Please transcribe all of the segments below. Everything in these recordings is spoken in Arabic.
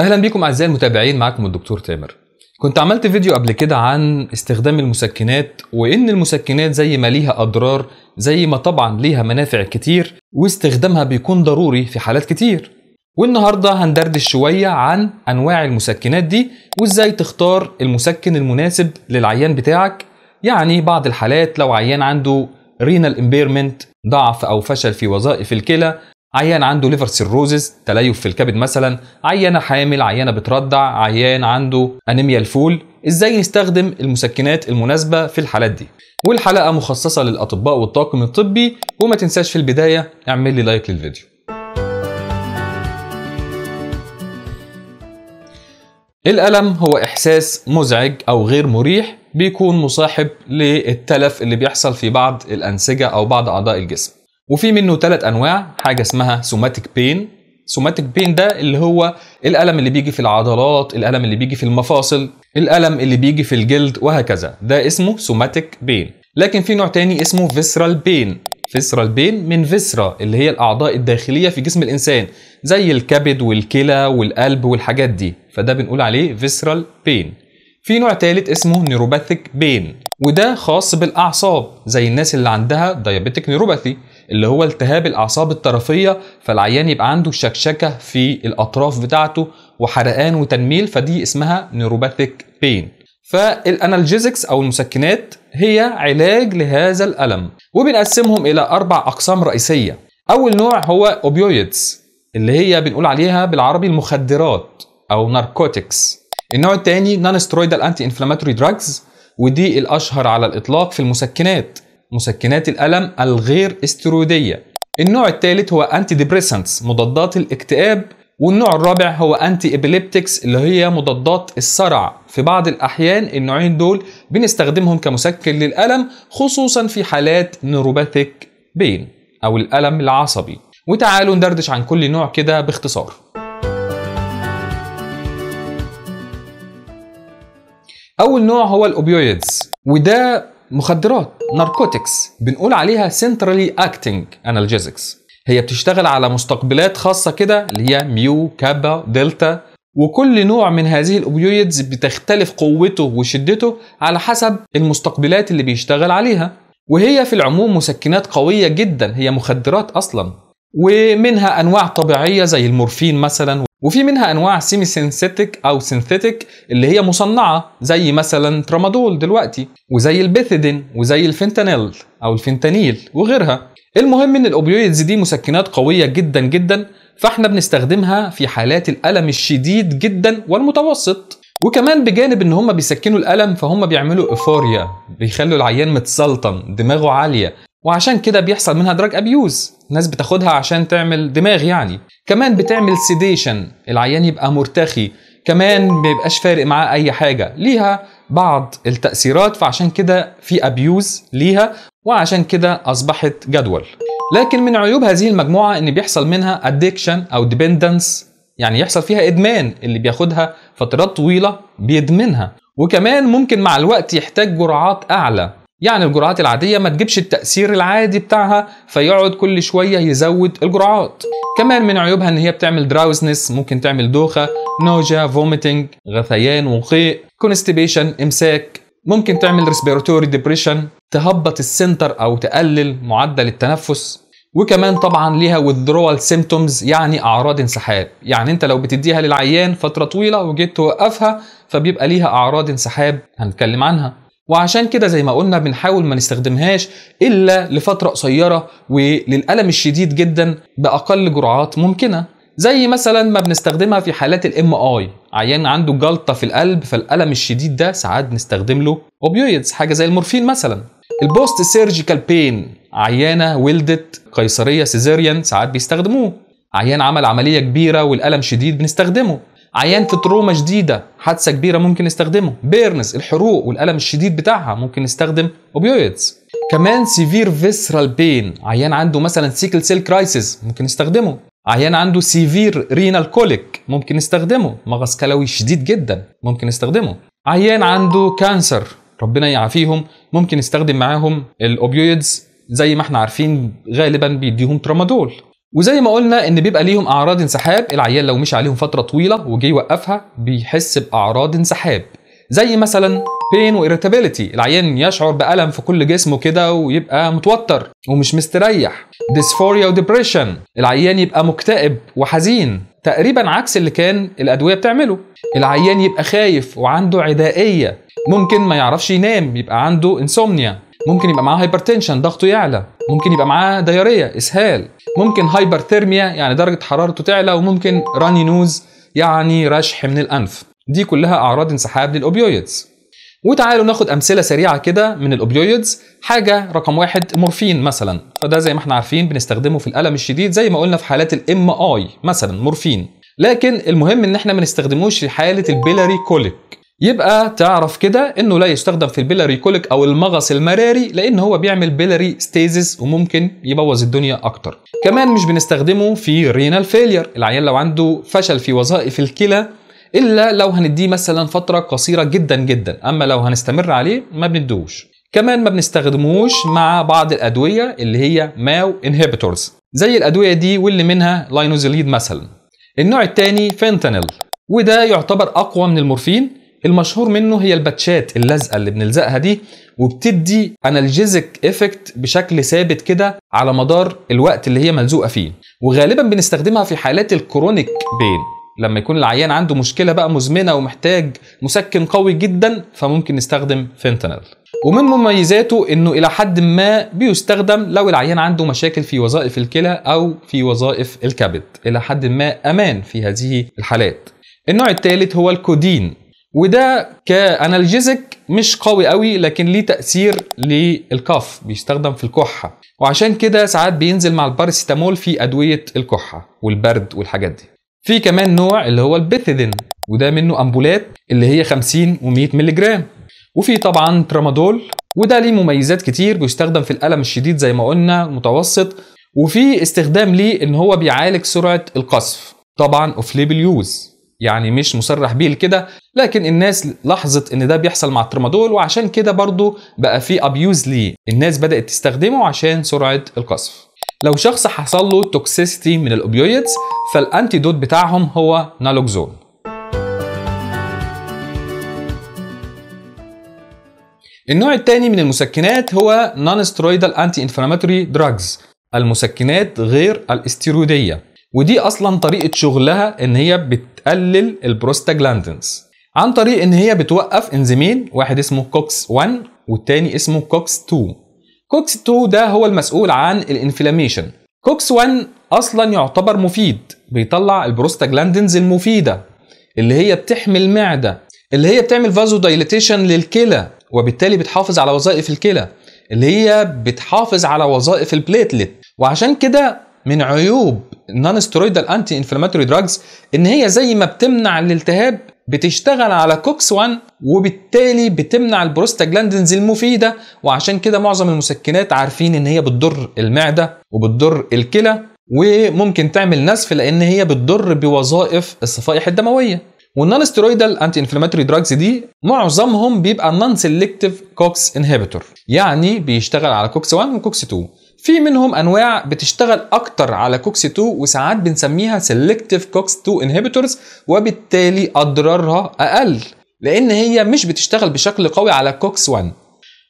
اهلا بيكم اعزائي المتابعين معكم الدكتور تامر كنت عملت فيديو قبل كده عن استخدام المسكنات وان المسكنات زي ما ليها اضرار زي ما طبعا ليها منافع كتير واستخدامها بيكون ضروري في حالات كتير والنهارده هندردش شويه عن انواع المسكنات دي وازاي تختار المسكن المناسب للعيان بتاعك يعني بعض الحالات لو عيان عنده رينال امبيرمنت ضعف او فشل في وظائف الكلى عيان عنده ليفر سيروزز تليف في الكبد مثلا عيانه حامل عيانه بترضع عيان عنده انيميا الفول ازاي نستخدم المسكنات المناسبه في الحالات دي والحلقه مخصصه للاطباء والطاقم الطبي وما تنساش في البدايه اعمل لي لايك للفيديو الألم هو إحساس مزعج أو غير مريح بيكون مصاحب للتلف اللي بيحصل في بعض الأنسجة أو بعض أعضاء الجسم وفي منه ثلاث انواع حاجه اسمها سوماتيك بين سوماتيك بين ده اللي هو الالم اللي بيجي في العضلات الالم اللي بيجي في المفاصل الالم اللي بيجي في الجلد وهكذا ده اسمه سوماتيك بين لكن في نوع تاني اسمه فيسرال بين فيسرال بين من فيسرا اللي هي الاعضاء الداخليه في جسم الانسان زي الكبد والكلى والقلب والحاجات دي فده بنقول عليه فيسرال بين في نوع تالت اسمه نيروباثيك بين وده خاص بالاعصاب زي الناس اللي عندها دايابيتك نيروباثي اللي هو التهاب الاعصاب الطرفيه فالعيان يبقى عنده شكشكه في الاطراف بتاعته وحرقان وتنميل فدي اسمها نيوروباثيك بين فالانالجيزكس او المسكنات هي علاج لهذا الالم وبنقسمهم الى اربع اقسام رئيسيه اول نوع هو اوبيويدز اللي هي بنقول عليها بالعربي المخدرات او ناركوتكس النوع الثاني نون سترويدال انتي انفلاماتوري دراجز ودي الاشهر على الاطلاق في المسكنات مسكنات الألم الغير استرويديه النوع الثالث هو أنتي ديبريسنتس مضادات الاكتئاب والنوع الرابع هو أنتي إبليبتكس اللي هي مضادات الصرع في بعض الأحيان النوعين دول بنستخدمهم كمسكن للألم خصوصا في حالات نيروباثيك بين أو الألم العصبي وتعالوا ندردش عن كل نوع كده باختصار أول نوع هو الأوبيويدز وده مخدرات ناركوتكس بنقول عليها سنترالي اكتنج انالجيزكس هي بتشتغل على مستقبلات خاصه كده اللي هي ميو كابا دلتا وكل نوع من هذه الاوبيويدز بتختلف قوته وشدته على حسب المستقبلات اللي بيشتغل عليها وهي في العموم مسكنات قويه جدا هي مخدرات اصلا ومنها انواع طبيعيه زي المورفين مثلا وفي منها انواع سيمي سينثيتك او سينثيتك اللي هي مصنعه زي مثلا ترامادول دلوقتي وزي البيثيدين وزي الفنتانيل او الفنتانيل وغيرها المهم ان الاوبيويدز دي مسكنات قويه جدا جدا فاحنا بنستخدمها في حالات الالم الشديد جدا والمتوسط وكمان بجانب ان هم بيسكنوا الالم فهم بيعملوا ايفوريا بيخلوا العيان متسلطن دماغه عاليه وعشان كده بيحصل منها دراج ابيوز الناس بتاخدها عشان تعمل دماغ يعني كمان بتعمل سيديشن العيان يبقى مرتخي كمان ما بيبقاش فارق معاه اي حاجه ليها بعض التاثيرات فعشان كده في ابيوز ليها وعشان كده اصبحت جدول لكن من عيوب هذه المجموعه ان بيحصل منها ادكشن او ديبندنس يعني يحصل فيها ادمان اللي بياخدها فترات طويله بيدمنها وكمان ممكن مع الوقت يحتاج جرعات اعلى يعني الجرعات العادية ما تجيبش التأثير العادي بتاعها فيقعد كل شوية يزود الجرعات كمان من عيوبها ان هي بتعمل دراوزنس ممكن تعمل دوخة نوجا فوميتنج غثيان وقيء كونستيبيشن امساك ممكن تعمل ريسبيراتوري ديبريشن تهبط السنتر او تقلل معدل التنفس وكمان طبعا ليها withdrawal symptoms يعني اعراض انسحاب يعني انت لو بتديها للعيان فتره طويله وجيت توقفها فبيبقى ليها اعراض انسحاب هنتكلم عنها وعشان كده زي ما قلنا بنحاول ما نستخدمهاش الا لفتره قصيره وللالم الشديد جدا باقل جرعات ممكنه زي مثلا ما بنستخدمها في حالات الام اي عيان عنده جلطه في القلب فالالم الشديد ده ساعات بنستخدم له اوبيويدز حاجه زي المورفين مثلا البوست سيرجيكال بين عيانه ولدت قيصريه سيزيريان ساعات بيستخدموه عيان عمل عمليه كبيره والالم شديد بنستخدمه عيان في تروما جديده حادثه كبيره ممكن نستخدمه بيرنس الحروق والالم الشديد بتاعها ممكن نستخدم اوبيويدز كمان سيفير فيسرال بين عيان عنده مثلا سيكل سيل كرايسيس ممكن نستخدمه عيان عنده سيفير رينال كوليك ممكن نستخدمه مغص كلوي شديد جدا ممكن نستخدمه عيان عنده كانسر ربنا يعافيهم ممكن نستخدم معاهم الاوبيويدز زي ما احنا عارفين غالبا بيديهم ترامادول وزي ما قلنا ان بيبقى ليهم اعراض انسحاب العيال لو مشي عليهم فتره طويله وجي يوقفها بيحس باعراض انسحاب زي مثلا بين وإيريتابيليتي العيان يشعر بألم في كل جسمه كده ويبقى متوتر ومش مستريح ديسفوريا وديبريشن العيان يبقى مكتئب وحزين تقريبا عكس اللي كان الأدوية بتعمله العيان يبقى خايف وعنده عدائية ممكن ما يعرفش ينام يبقى عنده انسومنيا ممكن يبقى معاه هايبرتنشن ضغطه يعلى ممكن يبقى معاه ديارية اسهال ممكن هايبرثيرميا يعني درجه حرارته تعلى وممكن راني نوز يعني رشح من الانف دي كلها اعراض انسحاب للاوبيويدز وتعالوا ناخد امثله سريعه كده من الاوبيويدز حاجه رقم واحد مورفين مثلا فده زي ما احنا عارفين بنستخدمه في الالم الشديد زي ما قلنا في حالات الام اي مثلا مورفين لكن المهم ان احنا ما نستخدموش في حاله البيلاري كوليك يبقى تعرف كده انه لا يستخدم في البيلاري كوليك او المغص المراري لان هو بيعمل بيلاري ستيزز وممكن يبوظ الدنيا اكتر كمان مش بنستخدمه في رينال فيلير العيان لو عنده فشل في وظائف الكلى الا لو هنديه مثلا فتره قصيره جدا جدا اما لو هنستمر عليه ما بندوش كمان ما بنستخدموش مع بعض الادويه اللي هي ماو انهبيتورز زي الادويه دي واللي منها لاينوزيليد مثلا النوع الثاني فينتانيل وده يعتبر اقوى من المورفين المشهور منه هي الباتشات اللزقه اللي بنلزقها دي وبتدي انالجيزك ايفكت بشكل ثابت كده على مدار الوقت اللي هي ملزوقه فيه وغالبا بنستخدمها في حالات الكرونيك بين لما يكون العيان عنده مشكله بقى مزمنه ومحتاج مسكن قوي جدا فممكن نستخدم فينتانيل ومن مميزاته انه الى حد ما بيستخدم لو العيان عنده مشاكل في وظائف الكلى او في وظائف الكبد الى حد ما امان في هذه الحالات النوع الثالث هو الكودين وده كانالجيزك مش قوي قوي لكن ليه تاثير للكف بيستخدم في الكحه وعشان كده ساعات بينزل مع الباراسيتامول في ادويه الكحه والبرد والحاجات دي في كمان نوع اللي هو البيثيدين وده منه امبولات اللي هي 50 و100 ملغ وفي طبعا ترامادول وده ليه مميزات كتير بيستخدم في الالم الشديد زي ما قلنا متوسط وفي استخدام ليه ان هو بيعالج سرعه القصف طبعا اوف ليبل يوز يعني مش مصرح بيه لكده لكن الناس لاحظت ان ده بيحصل مع الترامادول وعشان كده برضو بقى في ابيوز ليه الناس بدات تستخدمه عشان سرعه القصف لو شخص حصل له توكسيستي من الاوبيويدز فالانتيدوت بتاعهم هو نالوكزون النوع الثاني من المسكنات هو نون سترويدال انتي انفلاماتوري دراجز المسكنات غير الاستيرويديه ودي اصلا طريقه شغلها ان هي بتقلل البروستاجلاندنز عن طريق ان هي بتوقف انزيمين واحد اسمه كوكس 1 والتاني اسمه كوكس 2 كوكس 2 ده هو المسؤول عن الانفلاميشن كوكس 1 اصلا يعتبر مفيد بيطلع البروستاجلاندنز المفيده اللي هي بتحمي المعده اللي هي بتعمل فازو دايليتيشن للكلى وبالتالي بتحافظ على وظائف الكلى اللي هي بتحافظ على وظائف البليتلت وعشان كده من عيوب النون ستيرويدال انتي انفلاماتوري دراجز ان هي زي ما بتمنع الالتهاب بتشتغل على كوكس 1 وبالتالي بتمنع البروستاجلاندينز المفيده وعشان كده معظم المسكنات عارفين ان هي بتضر المعده وبتضر الكلى وممكن تعمل نزف لان هي بتضر بوظائف الصفائح الدمويه والنون ستيرويدال انتي انفلاماتوري دراجز دي معظمهم بيبقى نون سيلكتيف كوكس انهبيتور يعني بيشتغل على كوكس 1 وكوكس 2 في منهم انواع بتشتغل اكتر على كوكس 2 وساعات بنسميها سيلكتيف كوكس 2 انهبيتورز وبالتالي اضرارها اقل لان هي مش بتشتغل بشكل قوي على كوكس 1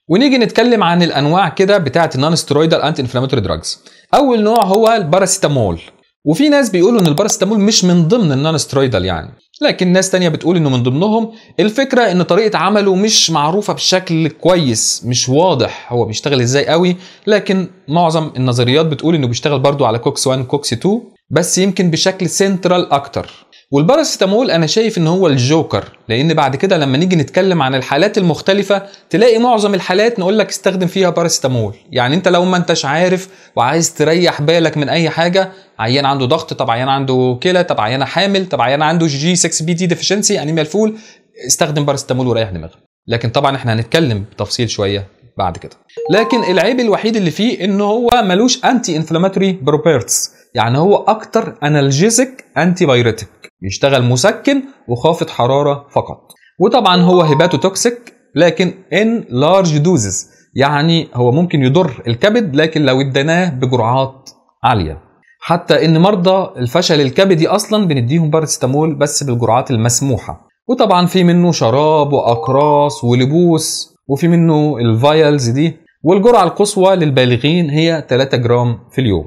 ونيجي نتكلم عن الانواع كده بتاعه النون سترويدال انتي انفلاماتوري دراجز اول نوع هو الباراسيتامول وفي ناس بيقولوا ان الباراسيتامول مش من ضمن النون سترويدال يعني لكن ناس تانية بتقول انه من ضمنهم الفكرة ان طريقة عمله مش معروفة بشكل كويس مش واضح هو بيشتغل ازاي قوي لكن معظم النظريات بتقول انه بيشتغل برضو على كوكس 1 كوكس 2 بس يمكن بشكل سنترال اكتر والباراسيتامول انا شايف ان هو الجوكر لان بعد كده لما نيجي نتكلم عن الحالات المختلفه تلاقي معظم الحالات نقول لك استخدم فيها باراسيتامول يعني انت لو ما انتش عارف وعايز تريح بالك من اي حاجه عيان عنده ضغط طب عيان عنده كلى طب عيان حامل طب عيان عنده جي 6 بي دي ديفيشنسي انيميا الفول استخدم باراسيتامول وريح دماغك لكن طبعا احنا هنتكلم بتفصيل شويه بعد كده لكن العيب الوحيد اللي فيه ان هو ملوش انتي انفلاماتوري بروبرتس يعني هو اكتر انالجيزك انتي بايريتك بيشتغل مسكن وخافض حراره فقط وطبعا هو هيباتو توكسيك لكن ان لارج دوزز يعني هو ممكن يضر الكبد لكن لو اديناه بجرعات عاليه حتى ان مرضى الفشل الكبدي اصلا بنديهم باراسيتامول بس بالجرعات المسموحه وطبعا في منه شراب واقراص ولبوس وفي منه الفايلز دي والجرعه القصوى للبالغين هي 3 جرام في اليوم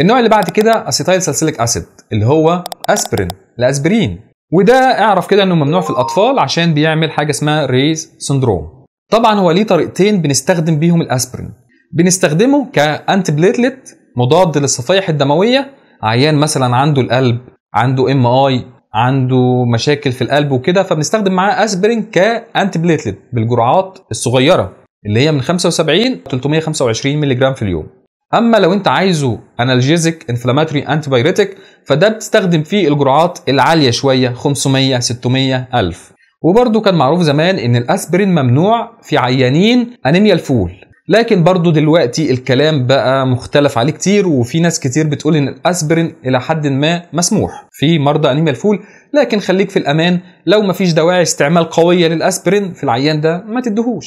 النوع اللي بعد كده اسيتايل سلسلك اسيد اللي هو اسبرين الاسبرين وده اعرف كده انه ممنوع في الاطفال عشان بيعمل حاجه اسمها ريز سندروم طبعا هو ليه طريقتين بنستخدم بيهم الاسبرين بنستخدمه كانتي بليتلت مضاد للصفائح الدمويه عيان مثلا عنده القلب عنده ام اي عنده مشاكل في القلب وكده فبنستخدم معاه اسبرين كانتي بليتلت بالجرعات الصغيره اللي هي من 75 325 مللي جرام في اليوم اما لو انت عايزه انالجيزك انفلاماتوري انتي بايريتك فده بتستخدم فيه الجرعات العاليه شويه 500 600 1000 وبرده كان معروف زمان ان الاسبرين ممنوع في عيانين انيميا الفول لكن برضو دلوقتي الكلام بقى مختلف عليه كتير وفي ناس كتير بتقول ان الاسبرين الى حد ما مسموح في مرضى انيميا الفول لكن خليك في الامان لو مفيش دواعي استعمال قويه للاسبرين في العيان ده ما تدهوش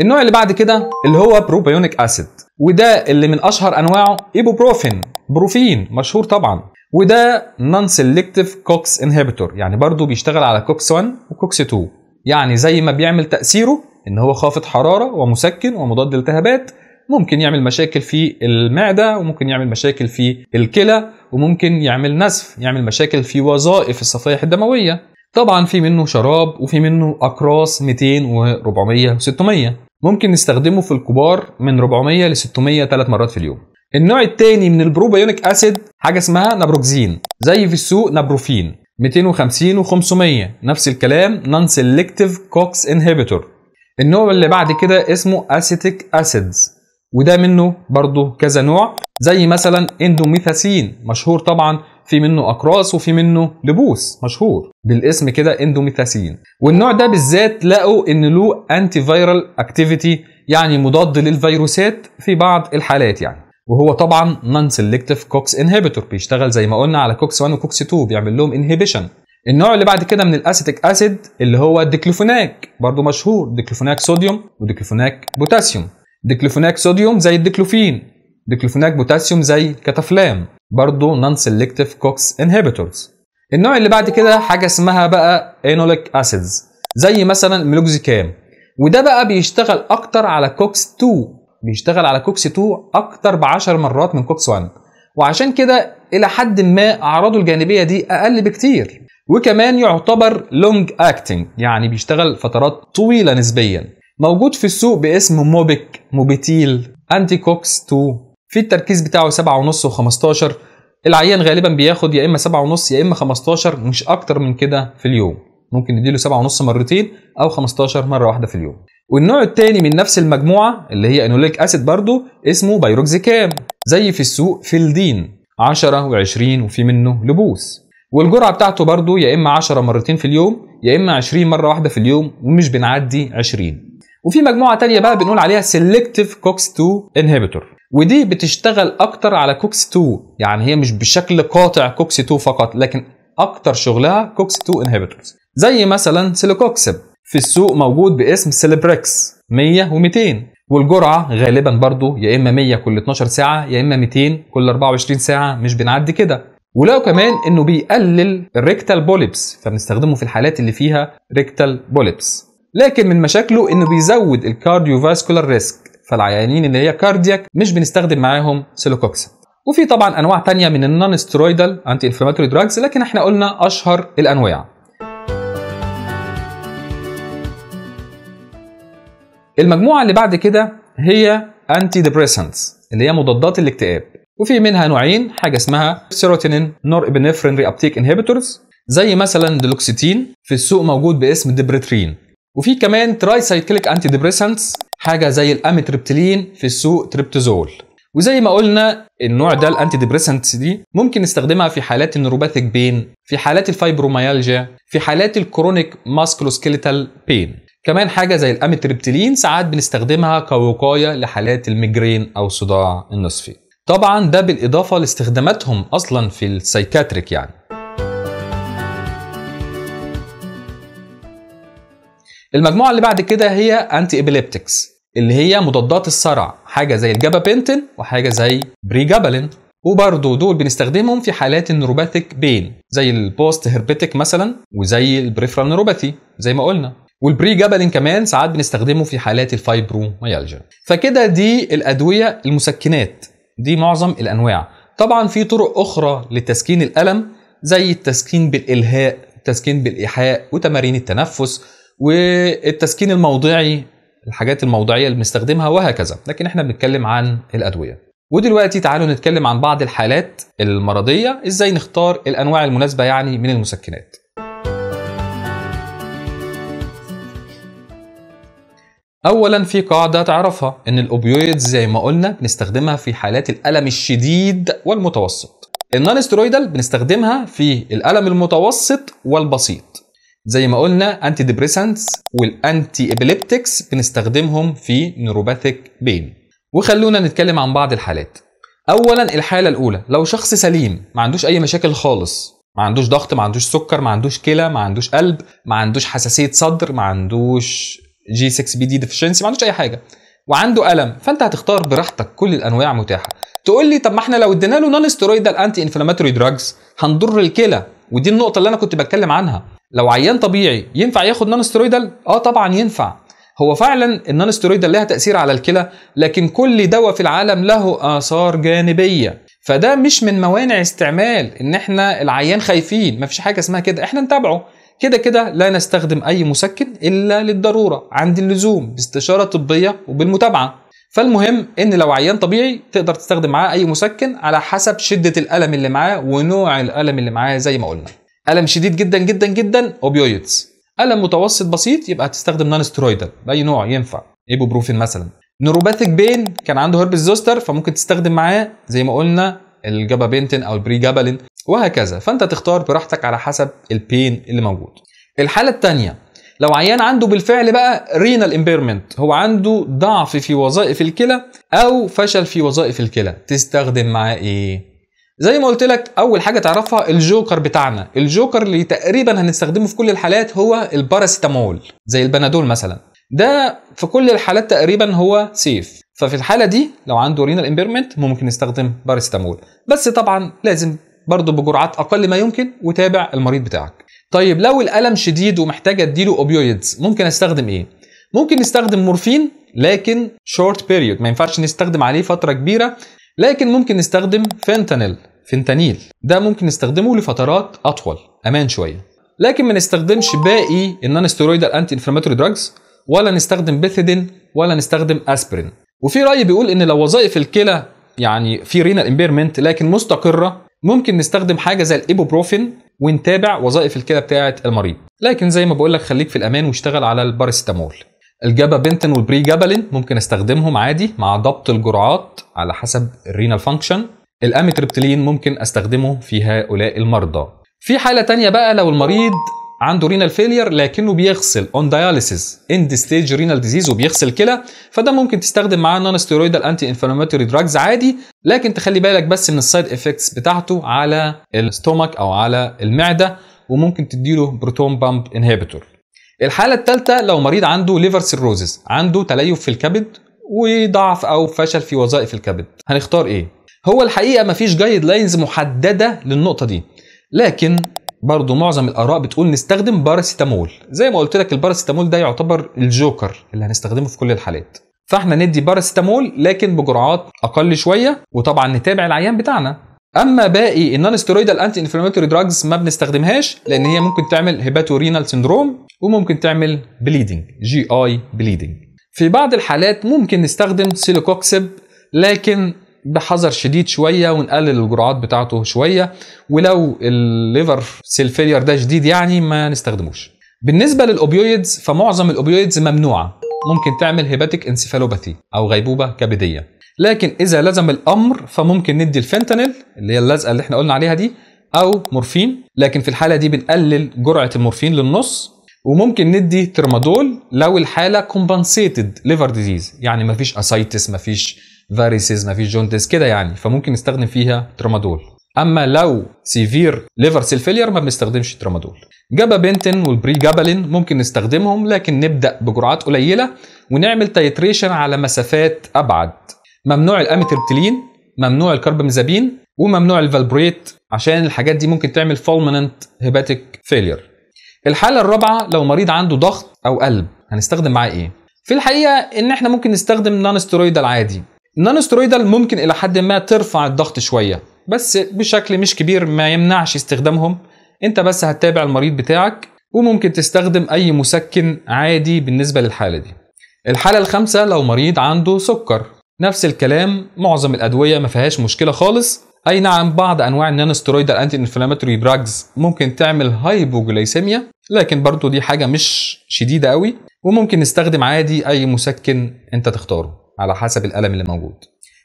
النوع اللي بعد كده اللي هو بروبيونيك اسيد وده اللي من اشهر انواعه ايبوبروفين بروفين مشهور طبعا وده نون سيلكتيف كوكس انهبيتور يعني برضه بيشتغل على كوكس 1 وكوكس 2 يعني زي ما بيعمل تاثيره ان هو خافض حراره ومسكن ومضاد لالتهابات ممكن يعمل مشاكل في المعده وممكن يعمل مشاكل في الكلى وممكن يعمل نزف يعمل مشاكل في وظائف الصفائح الدمويه طبعا في منه شراب وفي منه اقراص 200 و400 و600 ممكن نستخدمه في الكبار من 400 ل 600 ثلاث مرات في اليوم النوع الثاني من البروبايونيك اسيد حاجه اسمها نابروكزين زي في السوق نابروفين 250 و500 نفس الكلام نون سيلكتيف كوكس انهبيتور النوع اللي بعد كده اسمه اسيتيك اسيدز وده منه برضه كذا نوع زي مثلا اندوميثاسين مشهور طبعا في منه اقراص وفي منه لبوس مشهور بالاسم كده اندوميثاسين والنوع ده بالذات لقوا ان له انتي فيرال اكتيفيتي يعني مضاد للفيروسات في بعض الحالات يعني وهو طبعا نون سيلكتيف كوكس انهبيتور بيشتغل زي ما قلنا على كوكس 1 وكوكس 2 بيعمل لهم انهبيشن النوع اللي بعد كده من الاسيتيك اسيد اللي هو الديكلوفوناك برضو مشهور ديكلوفيناك صوديوم وديكلوفيناك بوتاسيوم ديكلوفيناك صوديوم زي الديكلوفين ديكلوفيناك بوتاسيوم زي كتافلام برضو نون سيلكتيف كوكس انهبيتورز النوع اللي بعد كده حاجه اسمها بقى انوليك اسيدز زي مثلا ميلوكزيكام وده بقى بيشتغل اكتر على كوكس 2 بيشتغل على كوكس 2 اكتر ب 10 مرات من كوكس 1 وعشان كده الى حد ما اعراضه الجانبيه دي اقل بكتير وكمان يعتبر لونج اكتنج يعني بيشتغل فترات طويله نسبيا موجود في السوق باسم موبيك موبيتيل انتي كوكس 2 في التركيز بتاعه 7.5 و15 العيان غالبا بياخد يا اما 7.5 يا اما 15 مش اكتر من كده في اليوم ممكن نديله 7.5 مرتين او 15 مره واحده في اليوم والنوع الثاني من نفس المجموعه اللي هي انوليك اسيد برضو اسمه بايروكزيكام زي في السوق فيلدين 10 و20 وفي منه لبوس والجرعه بتاعته برضو يا اما 10 مرتين في اليوم يا اما 20 مره واحده في اليوم ومش بنعدي 20 وفي مجموعه تانية بقى بنقول عليها سيلكتيف كوكس 2 انهبيتور ودي بتشتغل اكتر على كوكس 2 يعني هي مش بشكل قاطع كوكس 2 فقط لكن اكتر شغلها كوكس 2 انهبيتورز زي مثلا سيلوكوكسب في السوق موجود باسم سيلبريكس 100 و200 والجرعه غالبا برضو يا اما 100 كل 12 ساعه يا اما 200 كل 24 ساعه مش بنعدي كده ولو كمان انه بيقلل الريكتال بوليبس فبنستخدمه في الحالات اللي فيها ريكتال بوليبس لكن من مشاكله انه بيزود الكارديوفاسكولار ريسك فالعيانين اللي هي كاردياك مش بنستخدم معاهم سيلوكوكسين وفي طبعا انواع تانية من النون سترويدال انتي انفلاماتوري دراجز لكن احنا قلنا اشهر الانواع المجموعه اللي بعد كده هي انتي ديبريسنتس اللي هي مضادات الاكتئاب وفي منها نوعين حاجه اسمها سيروتينين نور ابنفرين ريابتيك انهبيتورز زي مثلا ديلوكسيتين في السوق موجود باسم ديبريترين وفي كمان تراي سايكليك انتي ديبريسانتس حاجه زي الاميتريبتيلين في السوق تريبتوزول وزي ما قلنا النوع ده الانتي ديبريسانتس دي ممكن نستخدمها في حالات النوروباثيك بين في حالات الفايبروميالجيا في حالات الكرونيك ماسكلوسكيليتال بين كمان حاجه زي الاميتريبتيلين ساعات بنستخدمها كوقايه لحالات الميجرين او صداع النصفي طبعا ده بالإضافة لاستخداماتهم أصلا في السيكاتريك يعني المجموعة اللي بعد كده هي أنتي إبيليبتكس اللي هي مضادات الصرع حاجة زي الجابابنتين وحاجة زي بريجابالين وبرضه دول بنستخدمهم في حالات النوروباثيك بين زي البوست هربيتك مثلا وزي البريفرال نوروباثي زي ما قلنا والبري جابلين كمان ساعات بنستخدمه في حالات ميالجا فكده دي الادويه المسكنات دي معظم الأنواع طبعا في طرق أخرى لتسكين الألم زي التسكين بالإلهاء التسكين بالإيحاء وتمارين التنفس والتسكين الموضعي الحاجات الموضعية اللي بنستخدمها وهكذا لكن احنا بنتكلم عن الأدوية ودلوقتي تعالوا نتكلم عن بعض الحالات المرضية ازاي نختار الأنواع المناسبة يعني من المسكنات اولا في قاعده تعرفها ان الاوبيويد زي ما قلنا بنستخدمها في حالات الالم الشديد والمتوسط النون ستيرويدال بنستخدمها في الالم المتوسط والبسيط زي ما قلنا انتي ديبريسانتس والانتي ابيليبتكس بنستخدمهم في نيروباثيك بين وخلونا نتكلم عن بعض الحالات اولا الحاله الاولى لو شخص سليم ما عندوش اي مشاكل خالص ما عندوش ضغط ما عندوش سكر ما عندوش كلى ما عندوش قلب ما عندوش حساسيه صدر ما عندوش جي 6 بي دي ديفشنسي ما عندوش اي حاجه وعنده الم فانت هتختار براحتك كل الانواع متاحه تقول لي طب ما احنا لو ادينا له نون ستيرويدال انتي انفلاماتوري دراجز هنضر الكلى ودي النقطه اللي انا كنت بتكلم عنها لو عيان طبيعي ينفع ياخد نون ستيرويدال اه طبعا ينفع هو فعلا النون ستيرويدال ليها تاثير على الكلى لكن كل دواء في العالم له اثار جانبيه فده مش من موانع استعمال ان احنا العيان خايفين مفيش حاجه اسمها كده احنا نتابعه كده كده لا نستخدم أي مسكن إلا للضرورة عند اللزوم باستشارة طبية وبالمتابعة فالمهم ان لو عيان طبيعي تقدر تستخدم معاه اي مسكن على حسب شده الالم اللي معاه ونوع الالم اللي معاه زي ما قلنا الم شديد جدا جدا جدا اوبيويدز الم متوسط بسيط يبقى هتستخدم نون سترويدال باي نوع ينفع ايبوبروفين مثلا نوروباثيك بين كان عنده هربس زوستر فممكن تستخدم معاه زي ما قلنا الجابا او البري جابالين وهكذا فانت تختار براحتك على حسب البين اللي موجود الحاله الثانيه لو عيان عنده بالفعل بقى رينال امبيرمنت هو عنده ضعف في وظائف الكلى او فشل في وظائف الكلى تستخدم معاه ايه زي ما قلت لك اول حاجه تعرفها الجوكر بتاعنا الجوكر اللي تقريبا هنستخدمه في كل الحالات هو الباراسيتامول زي البنادول مثلا ده في كل الحالات تقريبا هو سيف ففي الحاله دي لو عنده رينال امبيرمنت ممكن يستخدم بارستامول بس طبعا لازم برضه بجرعات اقل ما يمكن وتابع المريض بتاعك طيب لو الالم شديد ومحتاج اديله اوبيويدز ممكن استخدم ايه ممكن نستخدم مورفين لكن شورت بيريود ما ينفعش نستخدم عليه فتره كبيره لكن ممكن نستخدم فنتانيل فنتانيل ده ممكن نستخدمه لفترات اطول امان شويه لكن ما نستخدمش باقي النون ستيرويدال انتي انفلاماتوري دراجز ولا نستخدم بيثيدين ولا نستخدم اسبرين وفي رأي بيقول إن لو وظائف الكلى يعني في رينال امبيرمنت لكن مستقرة ممكن نستخدم حاجة زي الإيبوبروفين ونتابع وظائف الكلى بتاعة المريض لكن زي ما بقول لك خليك في الأمان واشتغل على البارستامول الجابابنتين والبري جابالين ممكن استخدمهم عادي مع ضبط الجرعات على حسب الرينال فانكشن الاميتريبتلين ممكن استخدمه في هؤلاء المرضى في حالة تانية بقى لو المريض عنده رينال فيلير لكنه بيغسل اون داياليسيز اند ستيج رينال ديزيز وبيغسل كلى فده ممكن تستخدم معاه نون ستيرويدال انتي انفلاماتوري دراجز عادي لكن تخلي بالك بس من السايد افكتس بتاعته على الستومك او على المعده وممكن تديله بروتون بامب انهبيتور الحاله الثالثه لو مريض عنده ليفر سيروزز عنده تليف في الكبد وضعف او فشل في وظائف الكبد هنختار ايه هو الحقيقه مفيش جايد لاينز محدده للنقطه دي لكن برضو معظم الاراء بتقول نستخدم باراسيتامول زي ما قلت لك الباراسيتامول ده يعتبر الجوكر اللي هنستخدمه في كل الحالات فاحنا ندي باراسيتامول لكن بجرعات اقل شويه وطبعا نتابع العيان بتاعنا اما باقي النون ستيرويدال انتي انفلاماتوري دراجز ما بنستخدمهاش لان هي ممكن تعمل هيباتورينال سندروم وممكن تعمل بليدنج جي اي بليدنج في بعض الحالات ممكن نستخدم سيلوكوكسيب لكن بحذر شديد شويه ونقلل الجرعات بتاعته شويه ولو الليفر سيل فيلير ده شديد يعني ما نستخدموش بالنسبه للاوبيويدز فمعظم الاوبيويدز ممنوعه ممكن تعمل هيباتيك انسيفالوباثي او غيبوبه كبديه لكن اذا لزم الامر فممكن ندي الفنتانيل اللي هي اللزقه اللي احنا قلنا عليها دي او مورفين لكن في الحاله دي بنقلل جرعه المورفين للنص وممكن ندي ترمادول لو الحاله كومبنسيتد ليفر ديزيز يعني مفيش اسايتس مفيش فاريسز ما فيش جوندس كده يعني فممكن نستخدم فيها ترامادول اما لو سيفير ليفر سيل فيلير ما بنستخدمش ترامادول جابابنتين والبري جابالين ممكن نستخدمهم لكن نبدا بجرعات قليله ونعمل تيتريشن على مسافات ابعد ممنوع الاميتربتلين ممنوع الكربامزابين وممنوع الفالبريت عشان الحاجات دي ممكن تعمل فولمننت هيباتيك فيلير الحاله الرابعه لو مريض عنده ضغط او قلب هنستخدم معاه ايه في الحقيقه ان احنا ممكن نستخدم نون العادي عادي النون سترويدال ممكن الى حد ما ترفع الضغط شويه بس بشكل مش كبير ما يمنعش استخدامهم انت بس هتتابع المريض بتاعك وممكن تستخدم اي مسكن عادي بالنسبه للحاله دي الحاله الخامسه لو مريض عنده سكر نفس الكلام معظم الادويه ما فيهاش مشكله خالص اي نعم بعض انواع النون سترويدال انتي انفلاماتوري دراجز ممكن تعمل هايبوجليسيميا لكن برضو دي حاجه مش شديده قوي وممكن نستخدم عادي اي مسكن انت تختاره على حسب الألم اللي موجود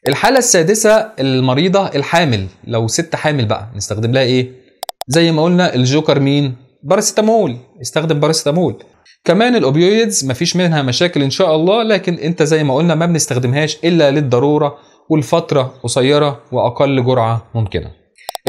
الحالة السادسة المريضة الحامل لو ست حامل بقى نستخدم لها إيه؟ زي ما قلنا الجوكر مين؟ باراسيتامول استخدم باراسيتامول كمان الاوبيويدز مفيش منها مشاكل ان شاء الله لكن انت زي ما قلنا ما بنستخدمهاش الا للضروره والفتره قصيره واقل جرعه ممكنه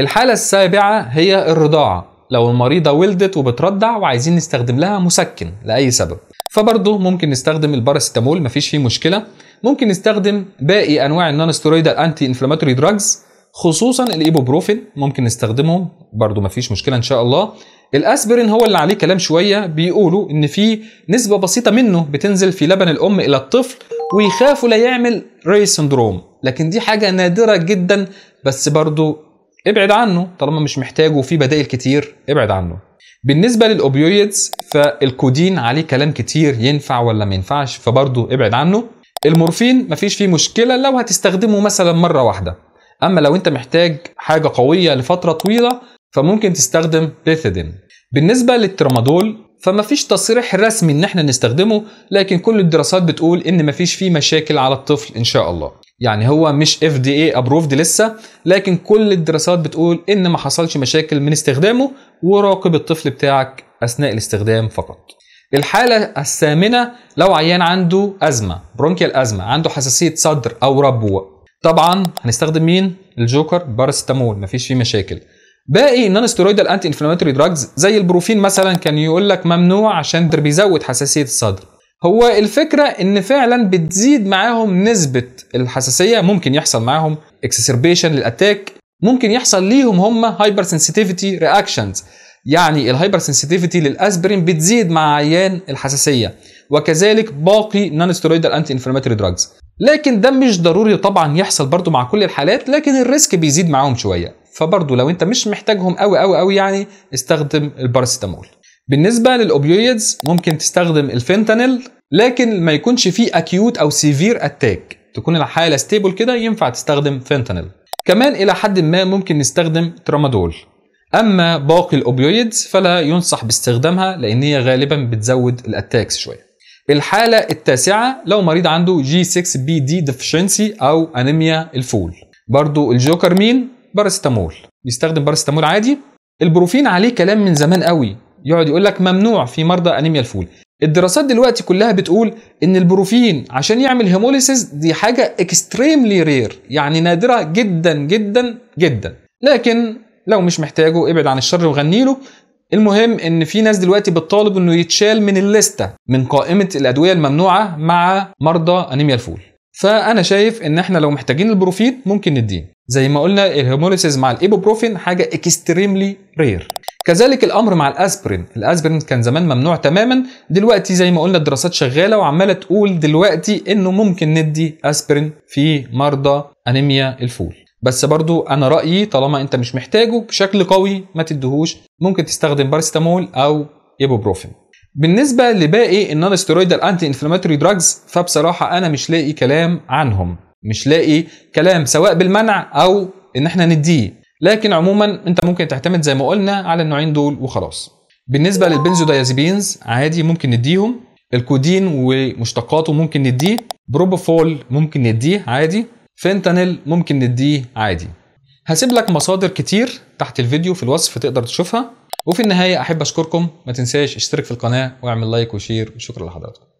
الحاله السابعه هي الرضاعه لو المريضه ولدت وبترضع وعايزين نستخدم لها مسكن لاي سبب فبرضه ممكن نستخدم الباراسيتامول مفيش فيه مشكله ممكن نستخدم باقي انواع النون ستيرويدال انتي انفلاماتوري دراجز خصوصا الايبوبروفين ممكن نستخدمهم برضو مفيش مشكله ان شاء الله الاسبرين هو اللي عليه كلام شويه بيقولوا ان في نسبه بسيطه منه بتنزل في لبن الام الى الطفل ويخافوا لا يعمل ري سندروم لكن دي حاجه نادره جدا بس برضو ابعد عنه طالما مش محتاجه وفي بدائل كتير ابعد عنه بالنسبه للاوبيويدز فالكودين عليه كلام كتير ينفع ولا ما ينفعش فبرضه ابعد عنه المورفين مفيش فيه مشكله لو هتستخدمه مثلا مره واحده اما لو انت محتاج حاجه قويه لفتره طويله فممكن تستخدم بيثيدين بالنسبه للترامادول فمفيش تصريح رسمي ان احنا نستخدمه لكن كل الدراسات بتقول ان مفيش فيه مشاكل على الطفل ان شاء الله يعني هو مش FDA إيه approved لسه لكن كل الدراسات بتقول ان ما حصلش مشاكل من استخدامه وراقب الطفل بتاعك اثناء الاستخدام فقط الحالة الثامنة لو عيان عنده أزمة برونكيال أزمة عنده حساسية صدر أو ربوة طبعا هنستخدم مين؟ الجوكر بارستامول مفيش فيه مشاكل باقي النون ستيرويدال انتي انفلاماتوري دراجز زي البروفين مثلا كان يقول لك ممنوع عشان ده بيزود حساسيه الصدر هو الفكره ان فعلا بتزيد معاهم نسبه الحساسيه ممكن يحصل معاهم اكسسربيشن للاتاك ممكن يحصل ليهم هم هايبر سنسيتيفيتي رياكشنز يعني الهايبر سنسيتيفيتي للاسبرين بتزيد مع عيان الحساسيه وكذلك باقي نون ستيرويدال انتي انفلاماتوري دراجز لكن ده مش ضروري طبعا يحصل برضو مع كل الحالات لكن الريسك بيزيد معاهم شويه فبرضو لو انت مش محتاجهم قوي قوي قوي يعني استخدم الباراسيتامول بالنسبه للاوبيويدز ممكن تستخدم الفنتانيل لكن ما يكونش فيه اكيوت او سيفير اتاك تكون الحاله ستيبل كده ينفع تستخدم فنتانيل كمان الى حد ما ممكن نستخدم ترامادول اما باقي الاوبيويدز فلا ينصح باستخدامها لان هي غالبا بتزود الاتاكس شويه الحالة التاسعة لو مريض عنده جي 6 بي دي ديفشنسي أو أنيميا الفول برضو الجوكر مين؟ بارستامول بيستخدم بارستامول عادي البروفين عليه كلام من زمان قوي يقعد يقول لك ممنوع في مرضى أنيميا الفول الدراسات دلوقتي كلها بتقول ان البروفين عشان يعمل هيموليسيس دي حاجه اكستريملي رير يعني نادره جدا جدا جدا لكن لو مش محتاجه ابعد عن الشر وغني له المهم ان في ناس دلوقتي بتطالب انه يتشال من الليسته من قائمه الادويه الممنوعه مع مرضى انيميا الفول فانا شايف ان احنا لو محتاجين البروفين ممكن نديه زي ما قلنا الهيموليسيز مع الايبوبروفين حاجه اكستريملي رير كذلك الامر مع الاسبرين الاسبرين كان زمان ممنوع تماما دلوقتي زي ما قلنا الدراسات شغاله وعماله تقول دلوقتي انه ممكن ندي اسبرين في مرضى انيميا الفول بس برضو انا رايي طالما انت مش محتاجه بشكل قوي ما تدهوش ممكن تستخدم بارستامول او ايبوبروفين بالنسبه لباقي النون ستيرويدال انتي انفلاماتوري دراجز فبصراحه انا مش لاقي كلام عنهم مش لاقي كلام سواء بالمنع او ان احنا نديه لكن عموما انت ممكن تعتمد زي ما قلنا على النوعين دول وخلاص بالنسبه للبنزودايازيبينز عادي ممكن نديهم الكودين ومشتقاته ممكن نديه بروبوفول ممكن نديه عادي فينتانيل ممكن نديه عادي هسيب لك مصادر كتير تحت الفيديو في الوصف تقدر تشوفها وفي النهايه احب اشكركم ما تنساش اشترك في القناه واعمل لايك وشير وشكرا لحضراتكم